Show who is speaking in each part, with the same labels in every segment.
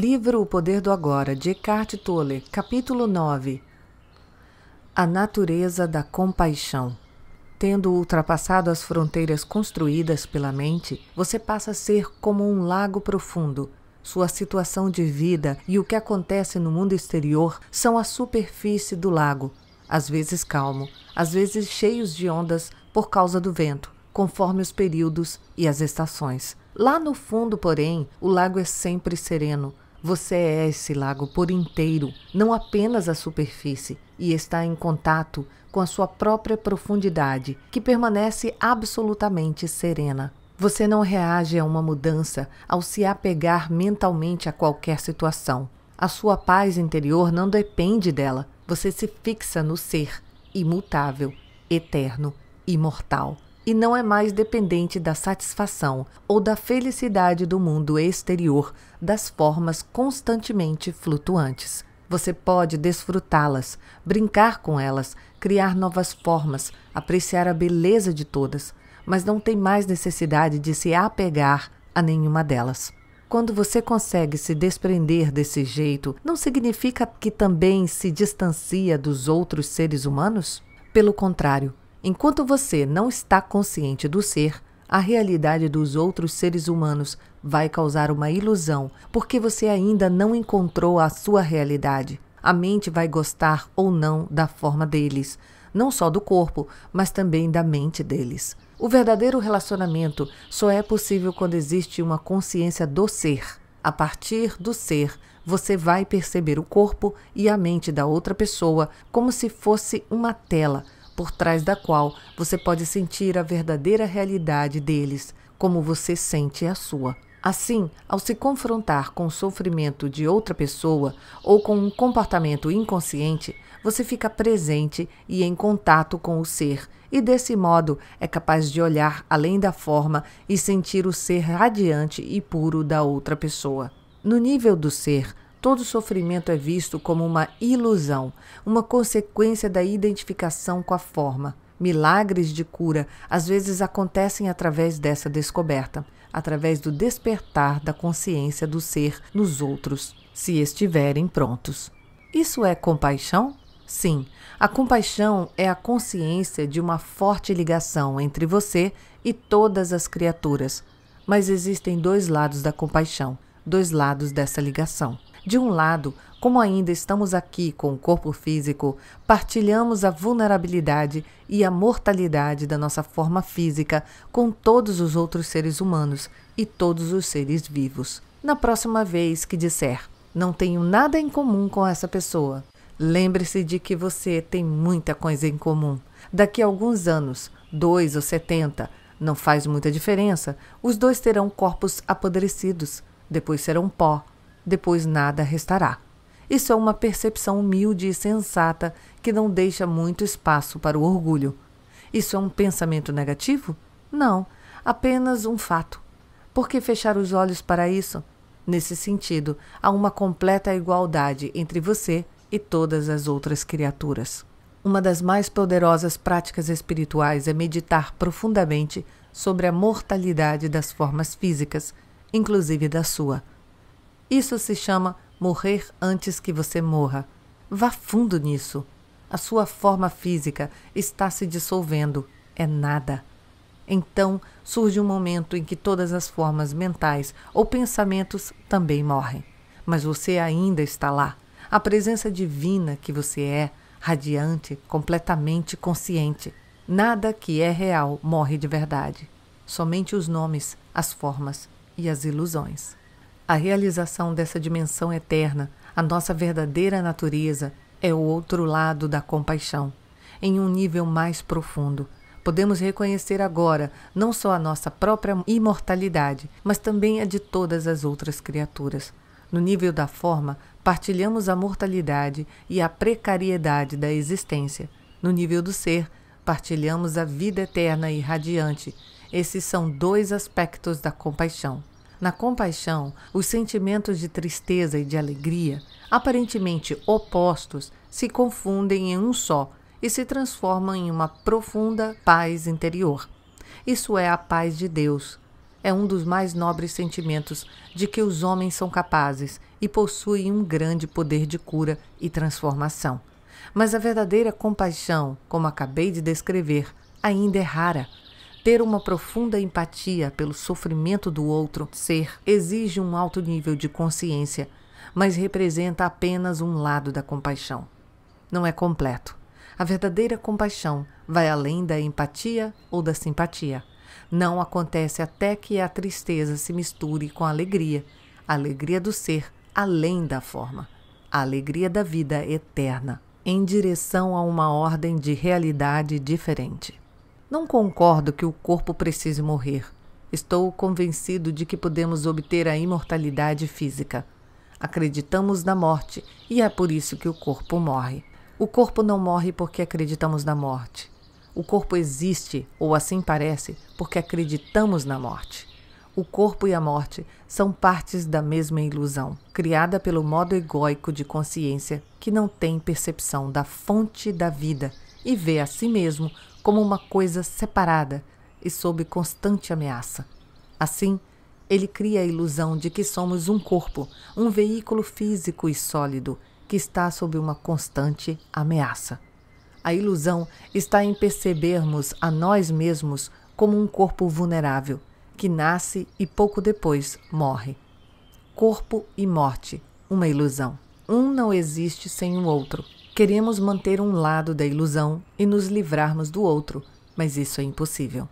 Speaker 1: Livro O Poder do Agora, de Eckhart Tolle, capítulo 9. A natureza da compaixão. Tendo ultrapassado as fronteiras construídas pela mente, você passa a ser como um lago profundo. Sua situação de vida e o que acontece no mundo exterior são a superfície do lago, às vezes calmo, às vezes cheios de ondas por causa do vento, conforme os períodos e as estações. Lá no fundo, porém, o lago é sempre sereno, você é esse lago por inteiro, não apenas a superfície, e está em contato com a sua própria profundidade, que permanece absolutamente serena. Você não reage a uma mudança ao se apegar mentalmente a qualquer situação. A sua paz interior não depende dela. Você se fixa no ser, imutável, eterno, imortal e não é mais dependente da satisfação ou da felicidade do mundo exterior, das formas constantemente flutuantes. Você pode desfrutá-las, brincar com elas, criar novas formas, apreciar a beleza de todas, mas não tem mais necessidade de se apegar a nenhuma delas. Quando você consegue se desprender desse jeito, não significa que também se distancia dos outros seres humanos? Pelo contrário, Enquanto você não está consciente do ser, a realidade dos outros seres humanos vai causar uma ilusão, porque você ainda não encontrou a sua realidade. A mente vai gostar ou não da forma deles, não só do corpo, mas também da mente deles. O verdadeiro relacionamento só é possível quando existe uma consciência do ser. A partir do ser, você vai perceber o corpo e a mente da outra pessoa como se fosse uma tela por trás da qual você pode sentir a verdadeira realidade deles, como você sente a sua. Assim, ao se confrontar com o sofrimento de outra pessoa ou com um comportamento inconsciente, você fica presente e em contato com o ser, e desse modo é capaz de olhar além da forma e sentir o ser radiante e puro da outra pessoa. No nível do ser, todo sofrimento é visto como uma ilusão, uma consequência da identificação com a forma. Milagres de cura às vezes acontecem através dessa descoberta, através do despertar da consciência do ser nos outros, se estiverem prontos. Isso é compaixão? Sim, a compaixão é a consciência de uma forte ligação entre você e todas as criaturas. Mas existem dois lados da compaixão, dois lados dessa ligação. De um lado, como ainda estamos aqui com o corpo físico, partilhamos a vulnerabilidade e a mortalidade da nossa forma física com todos os outros seres humanos e todos os seres vivos. Na próxima vez que disser, não tenho nada em comum com essa pessoa, lembre-se de que você tem muita coisa em comum. Daqui a alguns anos, dois ou setenta, não faz muita diferença, os dois terão corpos apodrecidos, depois serão pó depois nada restará. Isso é uma percepção humilde e sensata que não deixa muito espaço para o orgulho. Isso é um pensamento negativo? Não, apenas um fato. Por que fechar os olhos para isso? Nesse sentido, há uma completa igualdade entre você e todas as outras criaturas. Uma das mais poderosas práticas espirituais é meditar profundamente sobre a mortalidade das formas físicas, inclusive da sua. Isso se chama morrer antes que você morra. Vá fundo nisso. A sua forma física está se dissolvendo, é nada. Então surge um momento em que todas as formas mentais ou pensamentos também morrem. Mas você ainda está lá. A presença divina que você é, radiante, completamente consciente. Nada que é real morre de verdade. Somente os nomes, as formas e as ilusões. A realização dessa dimensão eterna, a nossa verdadeira natureza, é o outro lado da compaixão. Em um nível mais profundo, podemos reconhecer agora não só a nossa própria imortalidade, mas também a de todas as outras criaturas. No nível da forma, partilhamos a mortalidade e a precariedade da existência. No nível do ser, partilhamos a vida eterna e radiante. Esses são dois aspectos da compaixão. Na compaixão, os sentimentos de tristeza e de alegria, aparentemente opostos, se confundem em um só e se transformam em uma profunda paz interior. Isso é a paz de Deus. É um dos mais nobres sentimentos de que os homens são capazes e possui um grande poder de cura e transformação. Mas a verdadeira compaixão, como acabei de descrever, ainda é rara ter uma profunda empatia pelo sofrimento do outro ser exige um alto nível de consciência, mas representa apenas um lado da compaixão. Não é completo. A verdadeira compaixão vai além da empatia ou da simpatia. Não acontece até que a tristeza se misture com a alegria, a alegria do ser além da forma, a alegria da vida eterna, em direção a uma ordem de realidade diferente. Não concordo que o corpo precise morrer. Estou convencido de que podemos obter a imortalidade física. Acreditamos na morte e é por isso que o corpo morre. O corpo não morre porque acreditamos na morte. O corpo existe, ou assim parece, porque acreditamos na morte. O corpo e a morte são partes da mesma ilusão, criada pelo modo egóico de consciência que não tem percepção da fonte da vida e vê a si mesmo como uma coisa separada e sob constante ameaça. Assim, ele cria a ilusão de que somos um corpo, um veículo físico e sólido que está sob uma constante ameaça. A ilusão está em percebermos a nós mesmos como um corpo vulnerável, que nasce e pouco depois morre. Corpo e morte, uma ilusão. Um não existe sem o outro. Queremos manter um lado da ilusão e nos livrarmos do outro, mas isso é impossível.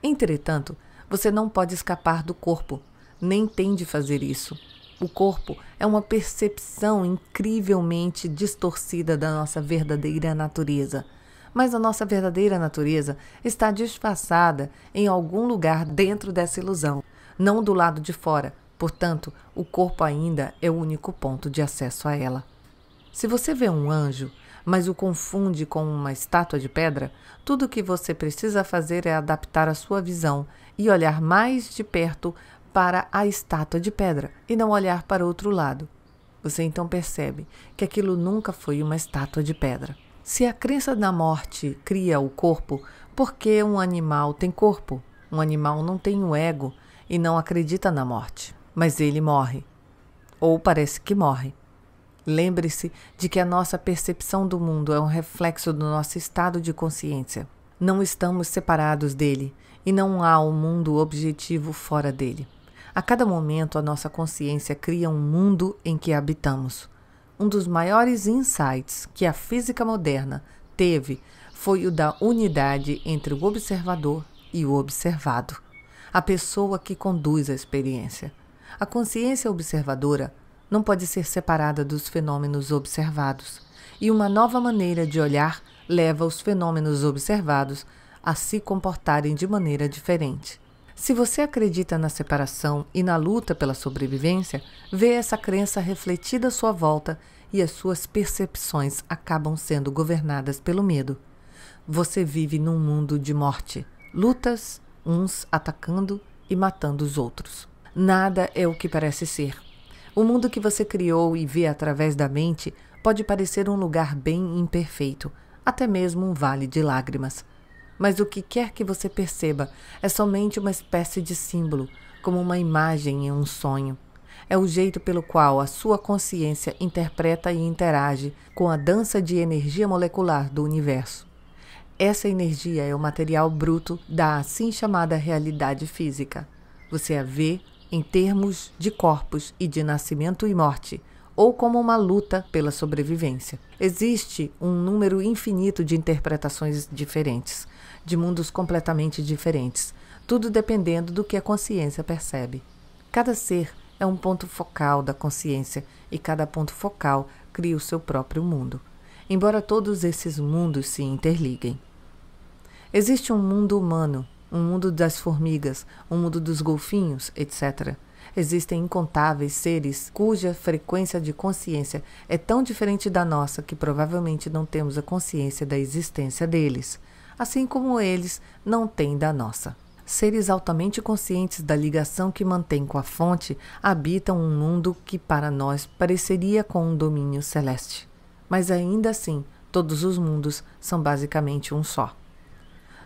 Speaker 1: Entretanto, você não pode escapar do corpo, nem tem de fazer isso. O corpo é uma percepção incrivelmente distorcida da nossa verdadeira natureza. Mas a nossa verdadeira natureza está disfarçada em algum lugar dentro dessa ilusão, não do lado de fora. Portanto, o corpo ainda é o único ponto de acesso a ela. Se você vê um anjo, mas o confunde com uma estátua de pedra, tudo o que você precisa fazer é adaptar a sua visão e olhar mais de perto para a estátua de pedra e não olhar para outro lado. Você então percebe que aquilo nunca foi uma estátua de pedra. Se a crença na morte cria o corpo, por que um animal tem corpo? Um animal não tem um ego e não acredita na morte, mas ele morre. Ou parece que morre. Lembre-se de que a nossa percepção do mundo é um reflexo do nosso estado de consciência. Não estamos separados dele e não há um mundo objetivo fora dele. A cada momento, a nossa consciência cria um mundo em que habitamos. Um dos maiores insights que a física moderna teve foi o da unidade entre o observador e o observado, a pessoa que conduz a experiência. A consciência observadora não pode ser separada dos fenômenos observados, e uma nova maneira de olhar leva os fenômenos observados a se comportarem de maneira diferente. Se você acredita na separação e na luta pela sobrevivência, vê essa crença refletida à sua volta e as suas percepções acabam sendo governadas pelo medo. Você vive num mundo de morte, lutas, uns atacando e matando os outros. Nada é o que parece ser. O mundo que você criou e vê através da mente pode parecer um lugar bem imperfeito, até mesmo um vale de lágrimas. Mas o que quer que você perceba é somente uma espécie de símbolo, como uma imagem em um sonho. É o jeito pelo qual a sua consciência interpreta e interage com a dança de energia molecular do universo. Essa energia é o material bruto da assim chamada realidade física. Você a vê, em termos de corpos e de nascimento e morte, ou como uma luta pela sobrevivência. Existe um número infinito de interpretações diferentes, de mundos completamente diferentes, tudo dependendo do que a consciência percebe. Cada ser é um ponto focal da consciência e cada ponto focal cria o seu próprio mundo, embora todos esses mundos se interliguem. Existe um mundo humano, um mundo das formigas, um mundo dos golfinhos, etc. Existem incontáveis seres cuja frequência de consciência é tão diferente da nossa que provavelmente não temos a consciência da existência deles, assim como eles não têm da nossa. Seres altamente conscientes da ligação que mantém com a fonte habitam um mundo que para nós pareceria com um domínio celeste. Mas ainda assim, todos os mundos são basicamente um só.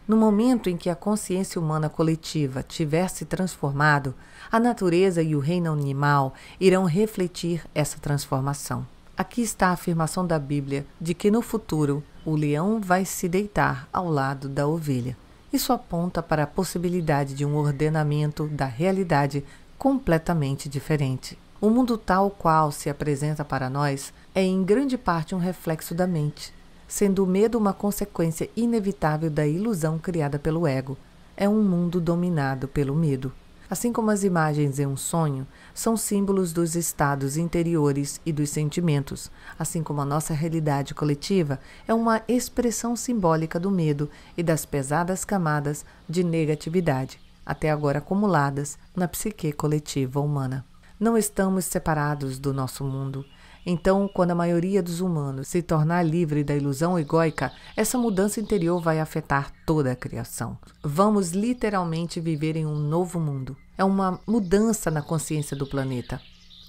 Speaker 1: No momento em que a consciência humana coletiva tiver se transformado, a natureza e o reino animal irão refletir essa transformação. Aqui está a afirmação da Bíblia de que no futuro o leão vai se deitar ao lado da ovelha. Isso aponta para a possibilidade de um ordenamento da realidade completamente diferente. O mundo tal qual se apresenta para nós é em grande parte um reflexo da mente sendo o medo uma consequência inevitável da ilusão criada pelo ego. É um mundo dominado pelo medo. Assim como as imagens em um sonho são símbolos dos estados interiores e dos sentimentos, assim como a nossa realidade coletiva é uma expressão simbólica do medo e das pesadas camadas de negatividade, até agora acumuladas na psique coletiva humana. Não estamos separados do nosso mundo então, quando a maioria dos humanos se tornar livre da ilusão egóica, essa mudança interior vai afetar toda a criação. Vamos literalmente viver em um novo mundo. É uma mudança na consciência do planeta.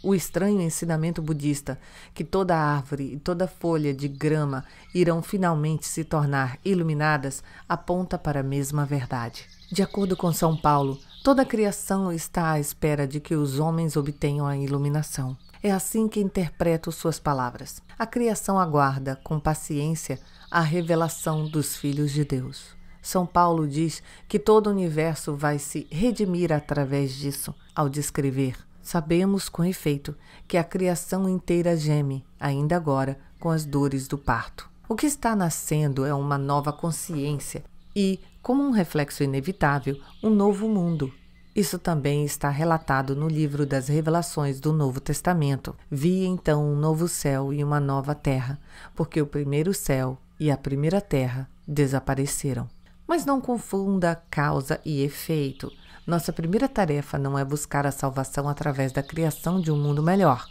Speaker 1: O estranho ensinamento budista que toda árvore e toda folha de grama irão finalmente se tornar iluminadas aponta para a mesma verdade. De acordo com São Paulo, toda a criação está à espera de que os homens obtenham a iluminação. É assim que interpreto suas palavras. A criação aguarda, com paciência, a revelação dos filhos de Deus. São Paulo diz que todo o universo vai se redimir através disso, ao descrever. Sabemos, com efeito, que a criação inteira geme, ainda agora, com as dores do parto. O que está nascendo é uma nova consciência e, como um reflexo inevitável, um novo mundo isso também está relatado no livro das Revelações do Novo Testamento. Vi então um novo céu e uma nova terra, porque o primeiro céu e a primeira terra desapareceram. Mas não confunda causa e efeito. Nossa primeira tarefa não é buscar a salvação através da criação de um mundo melhor,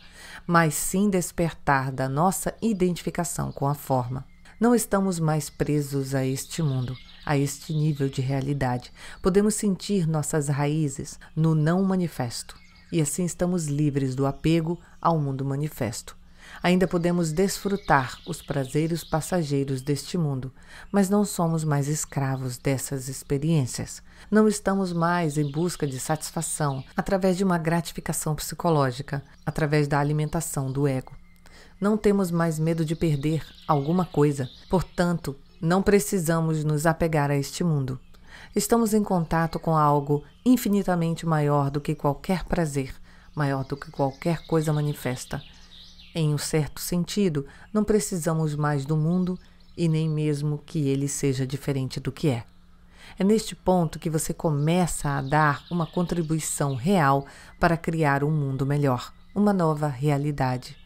Speaker 1: mas sim despertar da nossa identificação com a forma. Não estamos mais presos a este mundo, a este nível de realidade, podemos sentir nossas raízes no não manifesto e assim estamos livres do apego ao mundo manifesto. Ainda podemos desfrutar os prazeres passageiros deste mundo, mas não somos mais escravos dessas experiências. Não estamos mais em busca de satisfação através de uma gratificação psicológica, através da alimentação do ego. Não temos mais medo de perder alguma coisa, portanto, não precisamos nos apegar a este mundo. Estamos em contato com algo infinitamente maior do que qualquer prazer, maior do que qualquer coisa manifesta. Em um certo sentido, não precisamos mais do mundo e nem mesmo que ele seja diferente do que é. É neste ponto que você começa a dar uma contribuição real para criar um mundo melhor, uma nova realidade.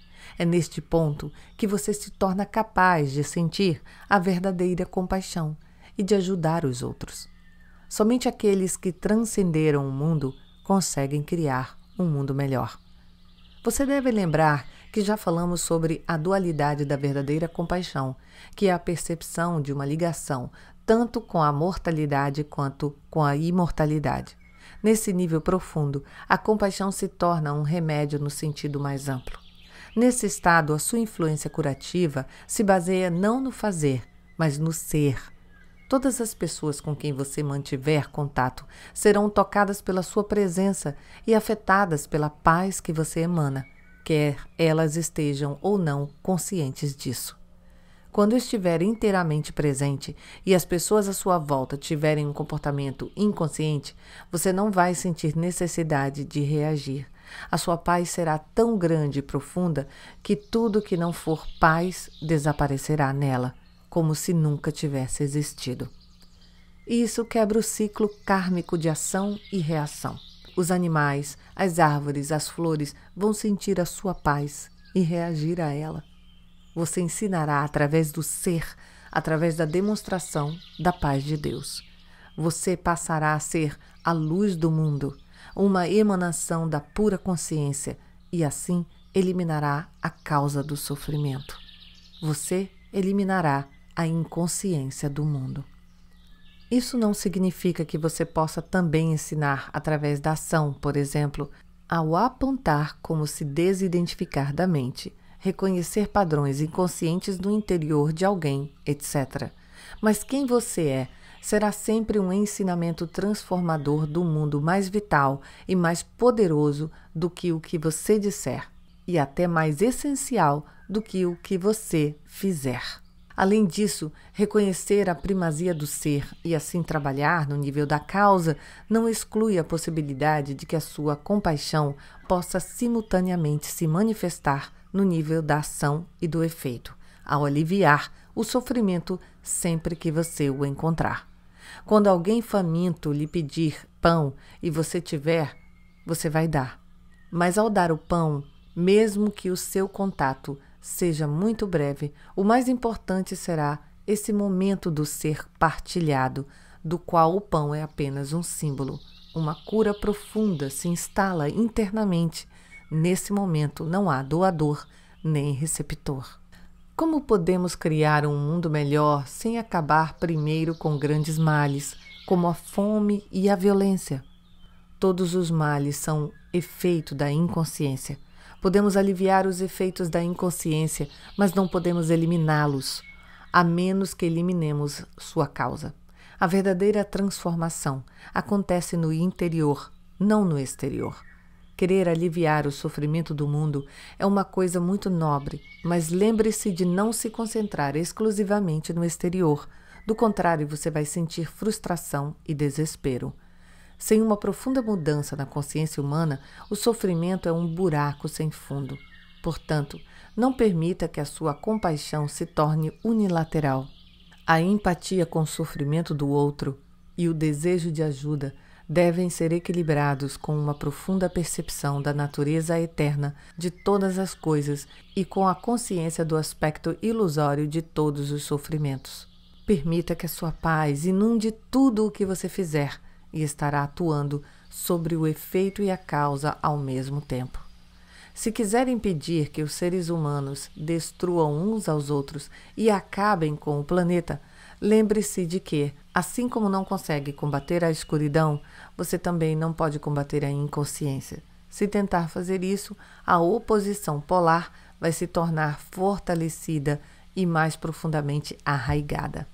Speaker 1: É neste ponto que você se torna capaz de sentir a verdadeira compaixão e de ajudar os outros. Somente aqueles que transcenderam o mundo conseguem criar um mundo melhor. Você deve lembrar que já falamos sobre a dualidade da verdadeira compaixão, que é a percepção de uma ligação tanto com a mortalidade quanto com a imortalidade. Nesse nível profundo, a compaixão se torna um remédio no sentido mais amplo. Nesse estado, a sua influência curativa se baseia não no fazer, mas no ser. Todas as pessoas com quem você mantiver contato serão tocadas pela sua presença e afetadas pela paz que você emana, quer elas estejam ou não conscientes disso. Quando estiver inteiramente presente e as pessoas à sua volta tiverem um comportamento inconsciente, você não vai sentir necessidade de reagir a sua paz será tão grande e profunda que tudo que não for paz desaparecerá nela, como se nunca tivesse existido. E isso quebra o ciclo kármico de ação e reação. Os animais, as árvores, as flores vão sentir a sua paz e reagir a ela. Você ensinará através do ser, através da demonstração da paz de Deus. Você passará a ser a luz do mundo uma emanação da pura consciência e assim eliminará a causa do sofrimento. Você eliminará a inconsciência do mundo. Isso não significa que você possa também ensinar através da ação, por exemplo, ao apontar como se desidentificar da mente, reconhecer padrões inconscientes no interior de alguém, etc. Mas quem você é será sempre um ensinamento transformador do mundo mais vital e mais poderoso do que o que você disser, e até mais essencial do que o que você fizer. Além disso, reconhecer a primazia do ser e assim trabalhar no nível da causa não exclui a possibilidade de que a sua compaixão possa simultaneamente se manifestar no nível da ação e do efeito, ao aliviar o sofrimento sempre que você o encontrar. Quando alguém faminto lhe pedir pão e você tiver, você vai dar. Mas ao dar o pão, mesmo que o seu contato seja muito breve, o mais importante será esse momento do ser partilhado, do qual o pão é apenas um símbolo. Uma cura profunda se instala internamente. Nesse momento não há doador nem receptor. Como podemos criar um mundo melhor sem acabar primeiro com grandes males, como a fome e a violência? Todos os males são efeito da inconsciência. Podemos aliviar os efeitos da inconsciência, mas não podemos eliminá-los, a menos que eliminemos sua causa. A verdadeira transformação acontece no interior, não no exterior. Querer aliviar o sofrimento do mundo é uma coisa muito nobre, mas lembre-se de não se concentrar exclusivamente no exterior. Do contrário, você vai sentir frustração e desespero. Sem uma profunda mudança na consciência humana, o sofrimento é um buraco sem fundo. Portanto, não permita que a sua compaixão se torne unilateral. A empatia com o sofrimento do outro e o desejo de ajuda devem ser equilibrados com uma profunda percepção da natureza eterna de todas as coisas e com a consciência do aspecto ilusório de todos os sofrimentos. Permita que a sua paz inunde tudo o que você fizer e estará atuando sobre o efeito e a causa ao mesmo tempo. Se quiser impedir que os seres humanos destruam uns aos outros e acabem com o planeta, lembre-se de que Assim como não consegue combater a escuridão, você também não pode combater a inconsciência. Se tentar fazer isso, a oposição polar vai se tornar fortalecida e mais profundamente arraigada.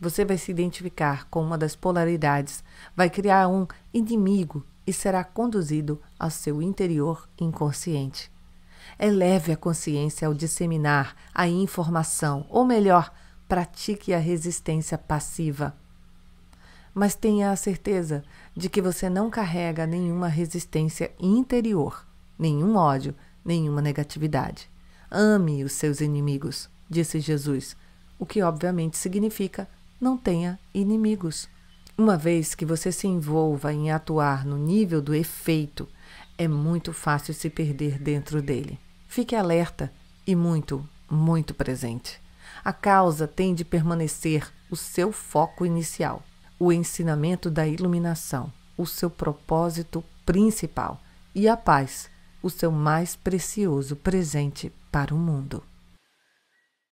Speaker 1: Você vai se identificar com uma das polaridades, vai criar um inimigo e será conduzido ao seu interior inconsciente. Eleve é a consciência ao disseminar a informação, ou melhor, pratique a resistência passiva. Mas tenha a certeza de que você não carrega nenhuma resistência interior, nenhum ódio, nenhuma negatividade. Ame os seus inimigos, disse Jesus, o que obviamente significa não tenha inimigos. Uma vez que você se envolva em atuar no nível do efeito, é muito fácil se perder dentro dele. Fique alerta e muito, muito presente. A causa tem de permanecer o seu foco inicial, o ensinamento da iluminação, o seu propósito principal e a paz, o seu mais precioso presente para o mundo.